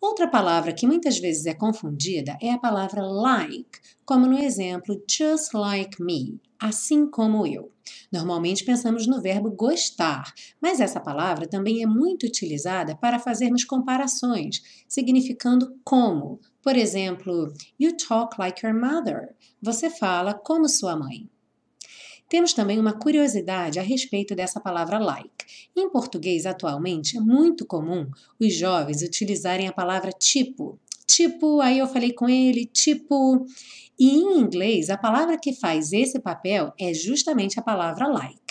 Outra palavra que muitas vezes é confundida é a palavra like, como no exemplo just like me, assim como eu. Normalmente pensamos no verbo gostar, mas essa palavra também é muito utilizada para fazermos comparações, significando como. Por exemplo, you talk like your mother. Você fala como sua mãe. Temos também uma curiosidade a respeito dessa palavra like. Em português, atualmente, é muito comum os jovens utilizarem a palavra tipo. Tipo, aí eu falei com ele, tipo. E em inglês, a palavra que faz esse papel é justamente a palavra like.